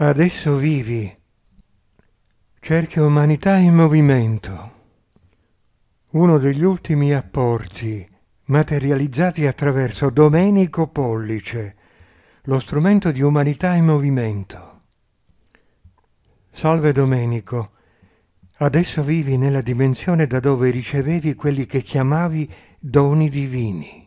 Adesso vivi. Cerca umanità in movimento. Uno degli ultimi apporti materializzati attraverso Domenico Pollice, lo strumento di umanità in movimento. Salve Domenico, adesso vivi nella dimensione da dove ricevevi quelli che chiamavi doni divini.